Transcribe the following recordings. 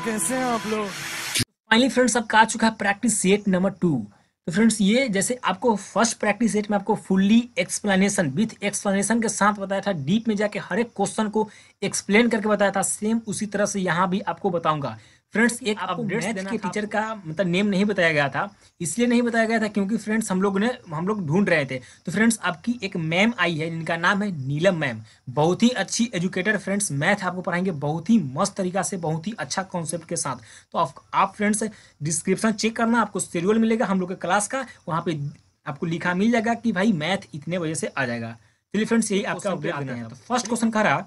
तो कैसे हैं आप लोग फाइनली फ्रेंड्स अब आ चुका है प्रैक्टिस सेट नंबर टू तो फ्रेंड्स ये जैसे आपको फर्स्ट प्रैक्टिस सेट में आपको फुल्ली एक्सप्लेनेशन विथ एक्सप्लेनेशन के साथ बताया था डीप में जाके हर एक क्वेश्चन को एक्सप्लेन करके बताया था सेम उसी तरह से यहाँ भी आपको बताऊंगा फ्रेंड्स एक अपडेट देना के टीचर का मतलब नेम नहीं बताया गया था इसलिए नहीं बताया गया था क्योंकि फ्रेंड्स हम लोग ने हम लोग ढूंढ रहे थे तो फ्रेंड्स आपकी एक मैम आई है जिनका नाम है नीलम मैम बहुत ही अच्छी एजुकेटर फ्रेंड्स मैथ आपको पढ़ाएंगे बहुत ही मस्त तरीका से बहुत ही अच्छा कॉन्सेप्ट के साथ तो आप, फ्रेंड्स डिस्क्रिप्शन चेक करना आपको शेड्यूल मिलेगा हम लोग के क्लास का वहाँ पे आपको लिखा मिल जाएगा कि भाई मैथ इतने बजे से आ जाएगा चलिए फ्रेंड्स यही आपका अपडेट देना है फर्स्ट क्वेश्चन तो कह रहा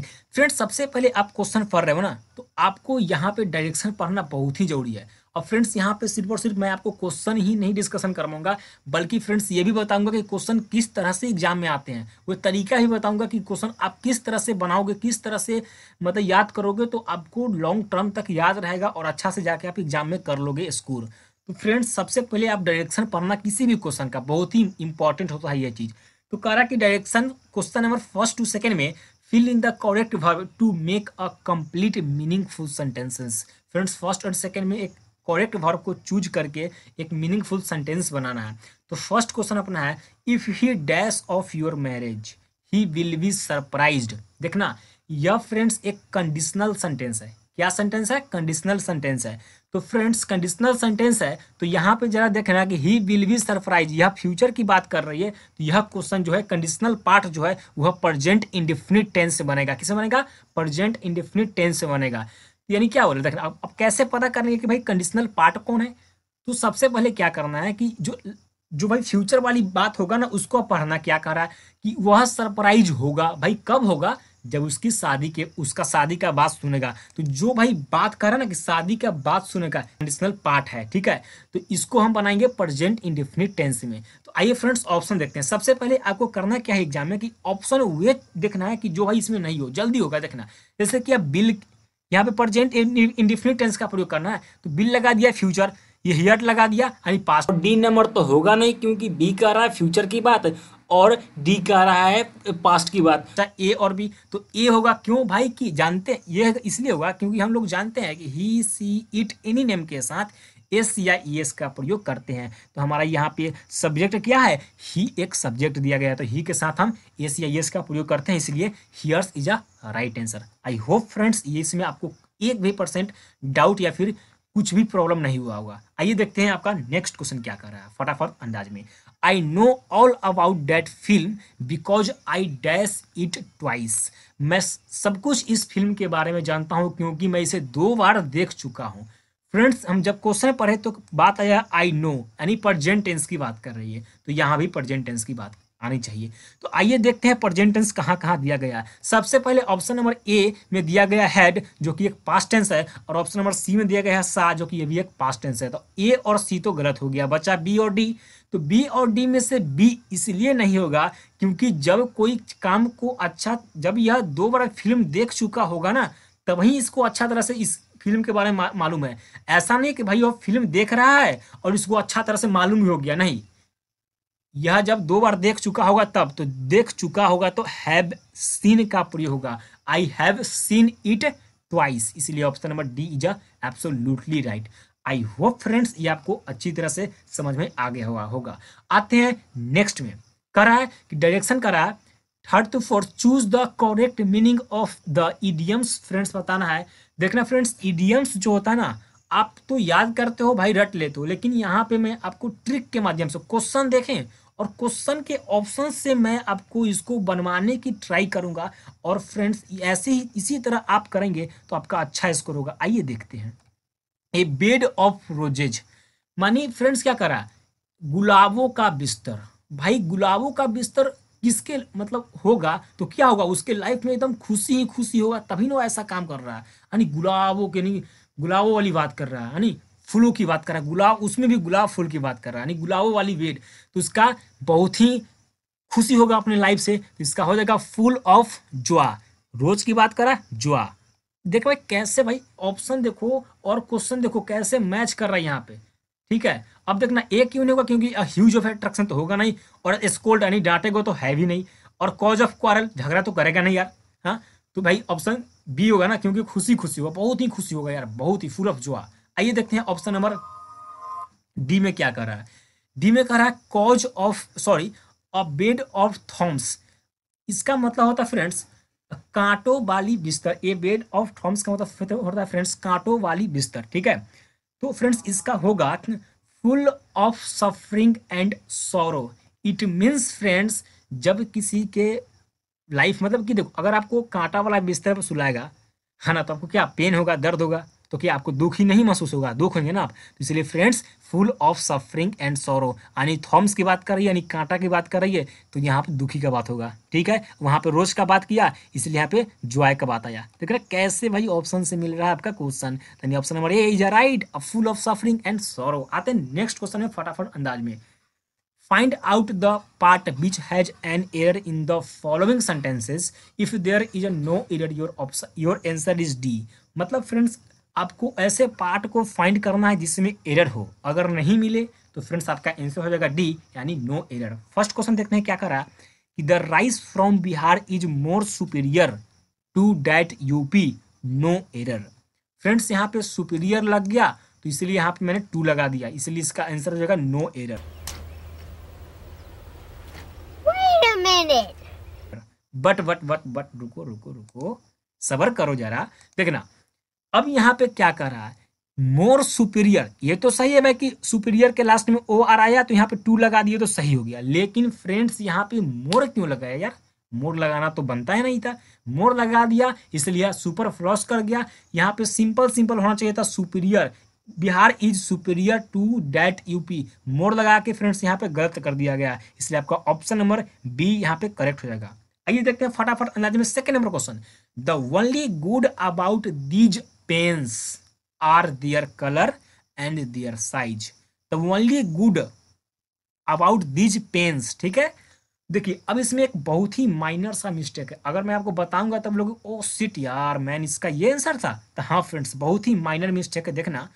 फ्रेंड्स सबसे पहले आप क्वेश्चन पढ़ रहे हो ना तो आपको यहाँ पे डायरेक्शन पढ़ना बहुत ही जरूरी है और फ्रेंड्स यहाँ पे सिर्फ और सिर्फ मैं आपको क्वेश्चन ही नहीं डिस्कशन करवाऊंगा बल्कि फ्रेंड्स ये भी बताऊंगा कि क्वेश्चन किस तरह से एग्जाम में आते हैं वो तरीका ही बताऊंगा कि क्वेश्चन आप किस तरह से बनाओगे किस तरह से मतलब याद करोगे तो आपको लॉन्ग टर्म तक याद रहेगा और अच्छा से जाके आप एग्जाम में कर लोगे स्कोर तो फ्रेंड्स सबसे पहले आप डायरेक्शन पढ़ना किसी भी क्वेश्चन का बहुत ही इंपॉर्टेंट होता है यह चीज़ तो कह रहा कि direction question number first to second में fill in the correct verb to make a complete meaningful sentences friends first और सेकंड में एक करेक्ट वर्ब को चूज करके एक मीनिंगफुल सेंटेंस बनाना है तो फर्स्ट क्वेश्चन अपना है if he dash of your marriage he will be surprised देखना यह फ्रेंड्स एक कंडीशनल सेंटेंस है क्या सेंटेंस है कंडीशनल सेंटेंस है तो फ्रेंड्स कंडीशनल सेंटेंस है तो यहाँ पे जरा देखना कि ही विल बी सरप्राइज यह फ्यूचर की बात कर रही है तो यह क्वेश्चन जो है कंडीशनल पार्ट जो है वह प्रजेंट इंडिफिनिट टेंस से बनेगा किसे बनेगा प्रजेंट इंडिफिनिट टेंस से बनेगा यानी क्या हो रहा देखना अब, अब कैसे पता करेंगे कि भाई कंडीशनल पार्ट कौन है तो सबसे पहले क्या करना है कि जो जो भाई फ्यूचर वाली बात होगा ना उसको पढ़ना क्या कर रहा है कि वह सरप्राइज होगा भाई कब होगा जब उसकी शादी के उसका शादी का बात सुनेगा तो जो भाई बात कर रहा है ना कि शादी का बात सुनेगा कंडीशनल पार्ट है ठीक है तो इसको हम बनाएंगे प्रेजेंट इंडिफिनिट टेंस में तो आइए फ्रेंड्स ऑप्शन देखते हैं सबसे पहले आपको करना क्या है एग्जाम में कि ऑप्शन वे देखना है कि जो भाई इसमें नहीं हो जल्दी होगा देखना जैसे कि आप बिल यहाँ पे प्रेजेंट इंडिफिनिट टेंस का प्रयोग करना है तो बिल लगा दिया फ्यूचर ये हियर लगा दिया यानी पास डी नंबर तो होगा नहीं क्योंकि बी कर रहा है फ्यूचर की बात और डी कह रहा है पास्ट की बात तो ए और बी तो ए होगा क्यों भाई कि जानते यह इसलिए होगा क्योंकि हम लोग जानते हैं कि he see it any name के साथ एस या ई e एस का प्रयोग करते हैं तो हमारा यहाँ पे सब्जेक्ट क्या है ही एक सब्जेक्ट दिया गया तो ही के साथ हम एस या ई e एस का प्रयोग करते हैं इसलिए here's is a right answer I hope friends ये इसमें आपको एक भी परसेंट डाउट या फिर कुछ भी प्रॉब्लम नहीं हुआ होगा आइए देखते हैं आपका नेक्स्ट क्वेश्चन क्या कर रहा है फटाफट अंदाज में I know all about that film because I dash it twice. मैं सब कुछ इस फिल्म के बारे में जानता हूँ क्योंकि मैं इसे दो बार देख चुका हूँ फ्रेंड्स हम जब क्वेश्चन पढ़े तो बात आया आई नो यानी प्रजेंट टेंस की बात कर रही है तो यहाँ भी प्रजेंट टेंस की बात आनी चाहिए तो आइए देखते हैं प्रजेंटेंस कहाँ कहाँ दिया गया है सबसे पहले ऑप्शन नंबर ए में दिया गया हैड जो कि एक पास्ट टेंस है और ऑप्शन नंबर सी में दिया गया है सा जो कि ये भी एक पास्ट टेंस है तो ए और सी तो गलत हो गया बचा बी और डी तो बी और डी में से बी इसलिए नहीं होगा क्योंकि जब कोई काम को अच्छा जब यह दो बार फिल्म देख चुका होगा ना तभी इसको अच्छा तरह से इस फिल्म के बारे में मा, मालूम है ऐसा नहीं कि भाई वह फिल्म देख रहा है और इसको अच्छा तरह से मालूम हो गया नहीं यह जब दो बार देख चुका होगा तब तो देख चुका होगा तो हैव सीन का प्रयोग होगा I have seen it twice इसलिए option number D is a absolutely right I hope friends ये आपको अच्छी तरह से समझ में आ गया हुआ होगा आते हैं नेक्स्ट में करा है कि डायरेक्शन करा है third to fourth choose the correct meaning of the idioms friends बताना है देखना फ्रेंड्स ईडियम्स जो होता है ना आप तो याद करते हो भाई रट लेते हो लेकिन यहाँ पे मैं आपको ट्रिक के माध्यम से क्वेश्चन देखें और क्वेश्चन के ऑप्शन से मैं आपको इसको बनवाने की ट्राई करूंगा और फ्रेंड्स ऐसे ही इसी तरह आप करेंगे तो आपका अच्छा स्कोर होगा आइए देखते हैं ए बेड ऑफ रोजेज मानी फ्रेंड्स क्या करा गुलाबों का बिस्तर भाई गुलाबों का बिस्तर किसके मतलब होगा तो क्या होगा उसके लाइफ में एकदम खुशी ही खुशी होगा तभी ना ऐसा काम कर रहा है यानी गुलाबों के नहीं गुलाबों वाली बात कर रहा है यानी फूलों की बात कर रहा है गुलाब उसमें भी गुलाब फूल की बात कर रहा है यानी गुलाबों वाली बेड तो उसका बहुत ही खुशी होगा अपने लाइफ से तो इसका हो जाएगा फुल ऑफ जुआ रोज की बात करा जुआ देखो भाई कैसे भाई ऑप्शन देखो और क्वेश्चन देखो कैसे मैच कर रहा है यहाँ पे ठीक है अब देखना ए क्यों नहीं होगा क्योंकि ह्यूज ऑफ एट्रैक्शन तो होगा नहीं और स्कोल्ड यानी डांटेगा तो है भी नहीं और कॉज ऑफ क्वारल झगड़ा तो करेगा नहीं यार हाँ तो भाई ऑप्शन बी होगा ना क्योंकि खुशी खुशी होगा बहुत ही खुशी होगा यार बहुत ही फुल ऑफ जुआ आइए देखते हैं ऑप्शन नंबर डी में क्या कर रहा है डी में कह रहा है cause of sorry a bed of thorns इसका मतलब होता है फ्रेंड्स कांटो वाली बिस्तर ए बेड ऑफ थॉम्स का मतलब होता है फ्रेंड्स कांटो वाली बिस्तर ठीक है तो फ्रेंड्स इसका होगा full of suffering and sorrow it means friends जब किसी के लाइफ मतलब कि देखो अगर आपको कांटा वाला बिस्तर पर सुलाएगा है ना तो आपको क्या पेन होगा दर्द होगा तो कि आपको दुख ही नहीं महसूस होगा दुख होंगे ना आप तो इसलिए friends full of suffering and sorrow यानी थॉम्स की बात कर रही है यानी कांटा की बात कर रही है तो यहाँ पे दुखी का बात होगा ठीक है वहां पे रोज का बात किया इसलिए यहाँ पे जॉय का बात आया देख रहे कैसे भाई ऑप्शन से मिल रहा है आपका क्वेश्चन तो यानी option number A is a right full of suffering and sorrow आते हैं नेक्स्ट क्वेश्चन में फटाफट अंदाज में find out the part which has an error in the following sentences if there is a no error your option your answer is D मतलब friends आपको ऐसे part को फाइंड करना है जिसमें एरर हो अगर नहीं मिले तो फ्रेंड्स आपका आंसर हो जाएगा डी यानी नो एरर फर्स्ट क्वेश्चन देखते हैं क्या है कि the rice from Bihar is more superior to that UP no error friends यहाँ पे सुपीरियर लग गया तो इसलिए यहाँ पे मैंने टू लगा दिया इसलिए इसका आंसर हो जाएगा no error but but but but रुको रुको रुको सबर करो जरा देखना अब यहाँ पे क्या कर रहा है मोर सुपीरियर ये तो सही है भाई कि सुपीरियर के लास्ट में ओ आर आया तो यहाँ पे टू लगा दिए तो सही हो गया लेकिन फ्रेंड्स यहाँ पे मोर क्यों लगाया यार मोर लगाना तो बनता ही नहीं था मोर लगा दिया इसलिए सुपर फ्लॉस कर गया यहाँ पे सिंपल सिंपल होना चाहिए था superior Bihar is superior to that UP more लगा के फ्रेंड्स यहाँ पे गलत कर दिया गया इसलिए आपका ऑप्शन नंबर बी यहाँ पे करेक्ट हो जाएगा आइए देखते हैं फटाफट अंदाज में second number question the only good about these pens are their color and their size the only good about these pens ठीक है देखिए अब इसमें एक बहुत ही माइनर सा मिस्टेक है अगर मैं आपको बताऊंगा तब लोग ओ oh, सिट यार मैन इसका ये आंसर था तो हाँ फ्रेंड्स बहुत ही माइनर मिस्टेक है देखना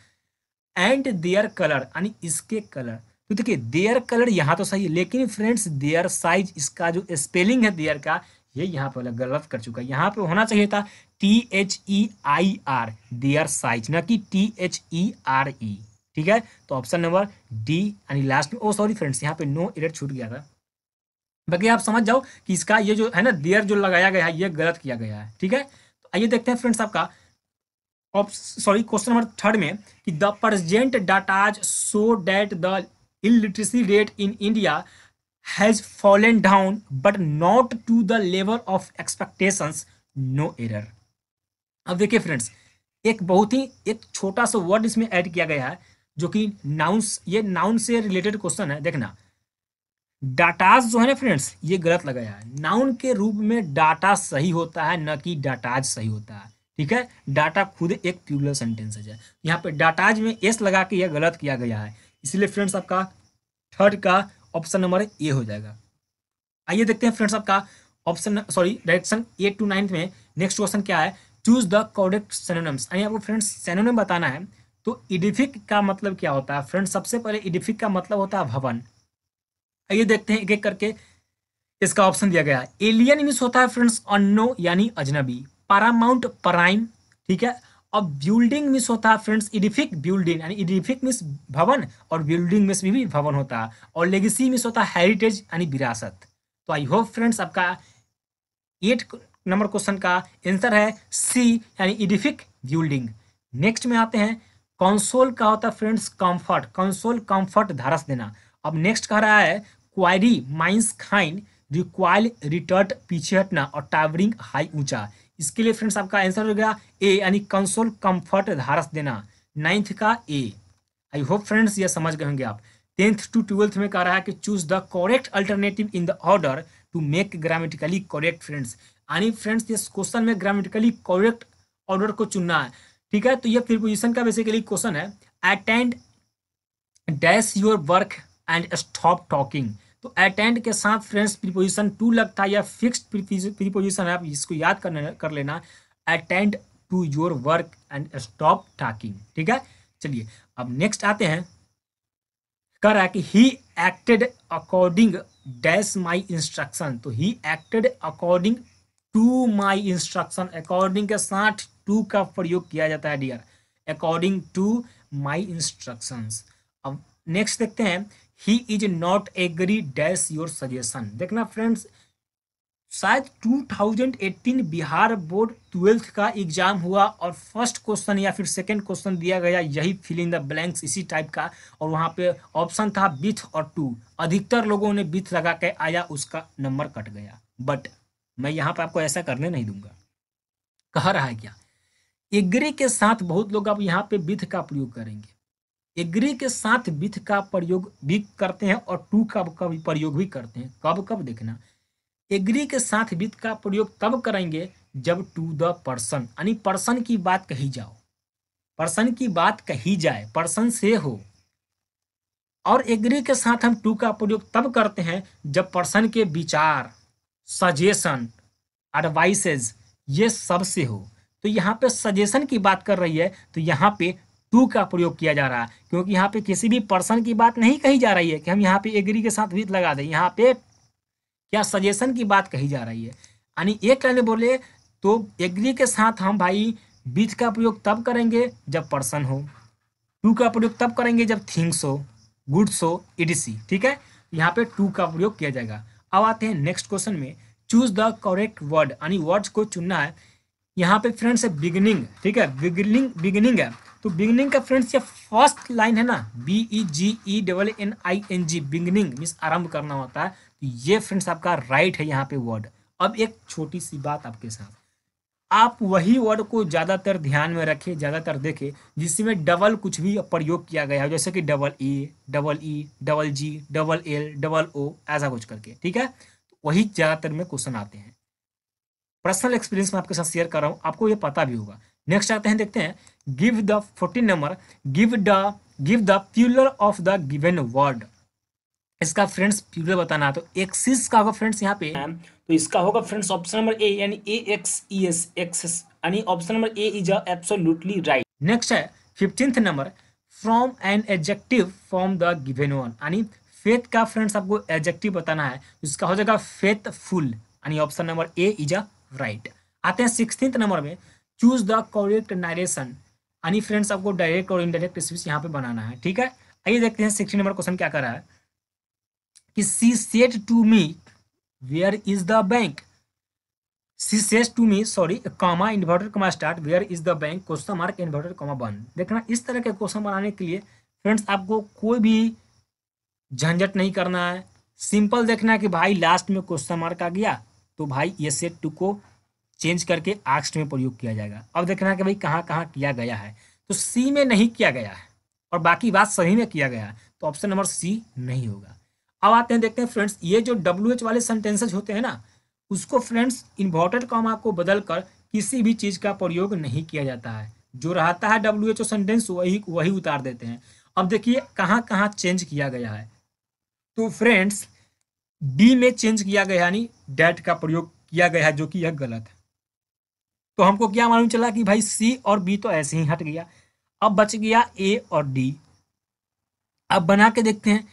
एंड देयर कलर यानी इसके कलर तो देखिए देयर कलर यहाँ तो सही है लेकिन फ्रेंड्स देयर साइज इसका जो स्पेलिंग है देयर का ये यहाँ पर गलत कर चुका है यहाँ पे होना चाहिए था T H E I R their size ना कि T H E R E ठीक है तो ऑप्शन नंबर डी यानी लास्ट में ओ सॉरी फ्रेंड्स यहाँ पे नो एरर छूट गया था बाकी आप समझ जाओ कि इसका ये जो है ना देयर जो लगाया गया है ये गलत किया गया है ठीक है तो आइए देखते हैं फ्रेंड्स आपका सॉरी क्वेश्चन नंबर थर्ड में कि the present datas show that the illiteracy rate in India has fallen down but not to the level of expectations no error अब देखिए फ्रेंड्स एक बहुत ही एक छोटा सा वर्ड इसमें ऐड किया गया है जो कि नाउंस ये नाउन से रिलेटेड क्वेश्चन है देखना डाटाज जो है ना फ्रेंड्स ये गलत लगाया है नाउन के रूप में डाटा सही होता है न कि डाटाज सही होता है ठीक है डाटा खुद एक प्यूलर सेंटेंस है यहाँ पे डाटाज में एस लगा के यह गलत किया गया है इसलिए फ्रेंड्स आपका थर्ड का ऑप्शन नंबर ए हो जाएगा आइए देखते हैं फ्रेंड्स आपका option sorry direction eight to ninth में नेक्स्ट क्वेश्चन क्या है चूज द कॉडेक्ट सेनोनम्स यानी आपको फ्रेंड्स सेनोनम बताना है तो इडिफिक का मतलब क्या होता है फ्रेंड्स सबसे पहले इडिफिक का मतलब होता है भवन आइए देखते हैं एक एक करके इसका ऑप्शन दिया गया एलियन मीन्स होता है फ्रेंड्स अन्नो यानी अजनबी पारामाउंट प्राइम ठीक है अब बिल्डिंग मिस होता है फ्रेंड्स इडिफिक बिल्डिंग यानी इडिफिक मिस भवन और बिल्डिंग मिस भी, भी भवन होता है और लेगेसी मिस होता है हेरिटेज यानी विरासत तो आई होप फ्रेंड्स आपका एट नंबर क्वेश्चन का आंसर है सी यानी इडिफिक ब्यूल्डिंग नेक्स्ट में आते हैं कंसोल का होता है फ्रेंड्स कंफर्ट कंसोल कंफर्ट धारस देना अब नेक्स्ट कह रहा है क्वारी माइंस खाइन रिक्वाइल रिटर्ट पीछे हटना और टावरिंग हाई ऊंचा इसके लिए फ्रेंड्स आपका आंसर हो गया ए यानी कंसोल कंफर्ट धारस देना नाइन्थ का ए आई होप फ्रेंड्स ये समझ गए होंगे आप टेंथ टू ट्वेल्थ में कह रहा है कि choose the correct alternative in the order to make grammatically correct friends यानी फ्रेंड्स इस क्वेश्चन में ग्रामेटिकली करेक्ट ऑर्डर को चुनना है ठीक है तो ये प्रिपोजिशन का बेसिकली क्वेश्चन है attend dash your work and stop talking तो अटेंड के साथ फ्रेंड्स प्रिपोजिशन टू लगता है या फिक्स्ड प्रिपोजिशन है आप इसको याद करने कर लेना attend to your work and stop talking ठीक है चलिए अब नेक्स्ट आते हैं कह रहा है कि he acted according dash my instruction तो he acted according to my instruction according के साथ टू का प्रयोग किया जाता है dear according to my instruction अब नेक्स्ट देखते हैं he is not agree dash your suggestion देखना फ्रेंड्स शायद 2018 बिहार बोर्ड ट्वेल्थ का एग्जाम हुआ और फर्स्ट क्वेश्चन या फिर सेकंड क्वेश्चन दिया गया यही फिल इन द ब्लैंक्स इसी टाइप का और वहां पे ऑप्शन था बिथ और टू अधिकतर लोगों ने बिथ लगा के आया उसका नंबर कट गया बट मैं यहाँ पर आपको ऐसा करने नहीं दूंगा कह रहा है क्या एग्री के साथ बहुत लोग अब यहाँ पे विथ का प्रयोग करेंगे एग्री के साथ विथ का प्रयोग भी करते हैं और टू का कभी प्रयोग भी करते हैं कब कब देखना एग्री के साथ विथ का प्रयोग तब करेंगे जब टू द पर्सन यानी पर्सन की बात कही जाओ पर्सन की बात कही जाए पर्सन से हो और एग्री के साथ हम टू का प्रयोग तब करते हैं जब पर्सन के विचार सजेशन एडवाइसेज ये सब से हो तो यहाँ पे सजेशन की बात कर रही है तो यहाँ पे टू का प्रयोग किया जा रहा है क्योंकि यहाँ पे किसी भी पर्सन की बात नहीं कही जा रही है कि हम यहाँ पे एग्री के साथ विद लगा दें यहाँ पे क्या सजेशन की बात कही जा रही है यानी एक कहने बोले तो एग्री के साथ हम भाई बीच का प्रयोग तब करेंगे जब पर्सन हो टू का प्रयोग तब करेंगे जब थिंग्स हो गुड्स हो इडीसी ठीक है यहाँ पे टू का प्रयोग किया जाएगा अब आते हैं नेक्स्ट क्वेश्चन में चूज द करेक्ट वर्ड यानी वर्ड्स को चुनना है यहाँ पे फ्रेंड्स है बिगनिंग ठीक है बिगनिंग बिगनिंग है तो बिगनिंग का फ्रेंड्स ये फर्स्ट लाइन है ना B E G E double N I N G beginning मिस आरंभ करना होता है तो ये फ्रेंड्स आपका राइट है यहाँ पे वर्ड अब एक छोटी सी बात आपके साथ आप वही वर्ड को ज़्यादातर ध्यान में रखें ज़्यादातर देखें जिसमें डबल कुछ भी प्रयोग किया गया हो जैसे कि double A double E double G double L double O ऐसा कुछ करके ठीक है तो वही ज़्यादातर में क्वेश्चन आते हैं पर्सनल एक्सपीरियंस मैं आपके साथ शेयर कर रहा हूँ आपको ये पता भी होगा नेक्स्ट आते हैं देखते हैं give the fourteen number give the give the plural of the given word इसका फ्रेंड्स प्यूरे बताना तो एक्सिस का होगा फ्रेंड्स यहाँ पे तो इसका होगा फ्रेंड्स ऑप्शन नंबर ए यानी A X E S axes यानी option number A is absolutely right next है fifteenth number from an adjective from the given one यानी फेथ का फ्रेंड्स आपको एडजेक्टिव बताना है तो इसका हो जाएगा फेथ फुल यानी option number A is a right आते हैं सिक्सटीन नंबर में चूज द करेक्ट नरेशन यानी फ्रेंड्स आपको डायरेक्ट और इनडायरेक्ट स्पीच यहाँ पे बनाना है ठीक है आइए देखते हैं सिक्सटीन नंबर क्वेश्चन क्या कर रहा है कि she said to me where is the bank she said to me sorry comma inverted comma start where is the bank question mark inverted comma बंद देखना इस तरह के क्वेश्चन बनाने के लिए फ्रेंड्स आपको कोई भी झंझट नहीं करना है सिंपल देखना है कि भाई लास्ट में क्वेश्चन मार्क आ गया तो भाई ये सेट टू को चेंज करके आक्स्ट में प्रयोग किया जाएगा अब देखना है कि भाई कहाँ कहाँ किया गया है तो सी में नहीं किया गया है और बाकी बात सही में किया गया है तो ऑप्शन नंबर सी नहीं होगा अब आते हैं देखते हैं फ्रेंड्स ये जो डब्ल्यू वाले सेंटेंसेज होते हैं ना उसको फ्रेंड्स इन्वर्टेड कॉमा को बदल कर किसी भी चीज़ का प्रयोग नहीं किया जाता है जो रहता है डब्ल्यू एच ओ सेंटेंस वही वही उतार देते हैं अब देखिए कहाँ कहाँ चेंज किया गया है तो फ्रेंड्स डी में चेंज किया गया यानी डैट का प्रयोग किया गया है जो कि यह गलत है तो हमको क्या मालूम चला कि भाई सी और बी तो ऐसे ही हट गया अब बच गया ए और डी अब बना के देखते हैं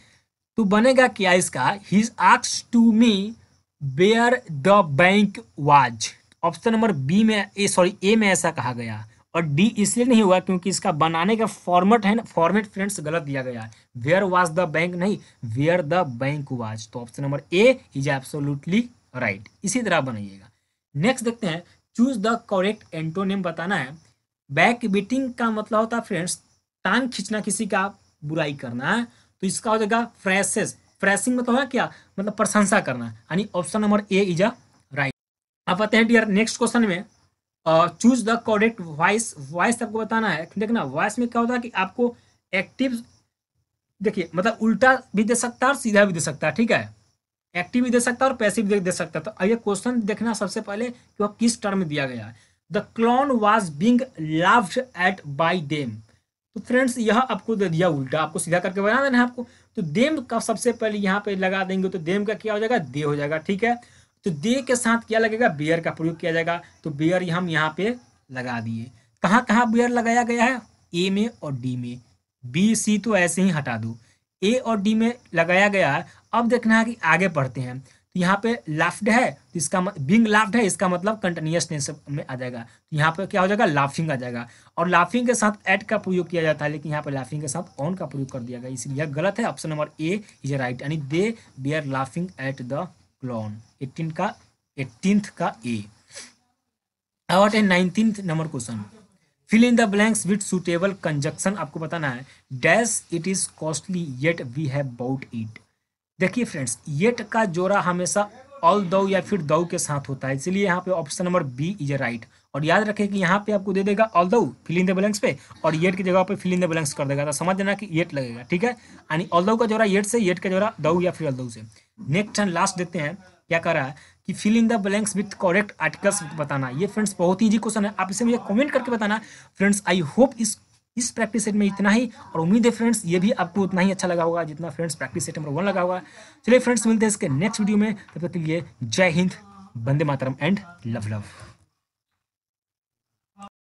तो बनेगा क्या इसका हिज आक्स to me where the bank was option number B में ए सॉरी ए में ऐसा कहा गया और डी इसलिए नहीं हुआ क्योंकि इसका बनाने का फॉर्मेट है ना फॉर्मेट फ्रेंड्स गलत दिया गया है वेयर वाज द बैंक नहीं वेयर द बैंक वाज तो option number A is absolutely right इसी तरह बनाइएगा नेक्स्ट देखते हैं चूज द करेक्ट एंटोनियम बताना है बैक बीटिंग का मतलब होता है फ्रेंड्स टांग खींचना किसी का बुराई करना तो इसका हो जाएगा फ्रेसेस फ्रेसिंग मतलब है क्या मतलब प्रशंसा करना यानी option number A is a right आप आते हैं डियर नेक्स्ट क्वेश्चन में choose the correct voice voice आपको बताना है देखना वॉइस में क्या होता है कि आपको एक्टिव देखिए मतलब उल्टा भी दे सकता है और सीधा भी दे सकता है ठीक है एक्टिव भी दे सकता है और पैसे भी दे सकता है तो ये क्वेश्चन देखना सबसे पहले कि वह किस टर्म में दिया गया है the clown was being laughed at by them तो फ्रेंड्स यह आपको दे दिया उल्टा आपको सीधा करके बना देना है आपको तो देम का सबसे पहले यहाँ पे लगा देंगे तो देम का क्या हो जाएगा दे हो जाएगा ठीक है तो दे के साथ क्या लगेगा बियर का प्रयोग किया जाएगा तो बियर हम यहाँ पे लगा दिए कहाँ कहाँ बियर लगाया गया है ए में और डी में बी सी तो ऐसे ही हटा दो ए और डी में लगाया गया है अब देखना है कि आगे पढ़ते हैं यहाँ पे लाफ्ड है तो इसका बिंग लाफ्ड है इसका मतलब कंटिन्यूस टेंस में आ जाएगा तो यहाँ पे क्या हो जाएगा लाफिंग आ जाएगा और लाफिंग के साथ एट का प्रयोग किया जाता है लेकिन यहाँ पे लाफिंग के साथ ऑन का प्रयोग कर दिया गया इसलिए यह गलत है option number A is right यानी they we are laughing at the clown eighteen का एटीन का a about a nineteen number question fill in the blanks with suitable conjunction आपको बताना है dash it is costly yet we have bought it देखिए friends yet का जोड़ा हमेशा all दऊ या फिर दउ के साथ होता है इसलिए यहाँ पे option number B is right और याद रखें कि यहाँ पे आपको दे देगा ऑल दऊ फिल इन द ब्लैंक्स पे और येट की जगह पे फिल इन द ब्लैंक्स कर देगा तो समझ देना कि येट लगेगा ठीक है यानी ऑल दऊ का जोड़ा येट से येट का जोड़ा दउ या फिर अलदऊ से नेक्स्ट एंड लास्ट देखते हैं क्या कर रहा है कि fill in the blanks with correct articles बताना ये फ्रेंड्स बहुत ही इजी क्वेश्चन है आप इसे मुझे कमेंट करके बताना फ्रेंड्स आई होप इस इस प्रैक्टिस सेट में इतना ही और उम्मीद है फ्रेंड्स ये भी आपको उतना ही अच्छा लगा होगा जितना friends practice set number one लगा होगा चलिए फ्रेंड्स मिलते हैं इसके नेक्स्ट वीडियो में तब तक के लिए जय हिंद बंदे मातरम एंड लव लव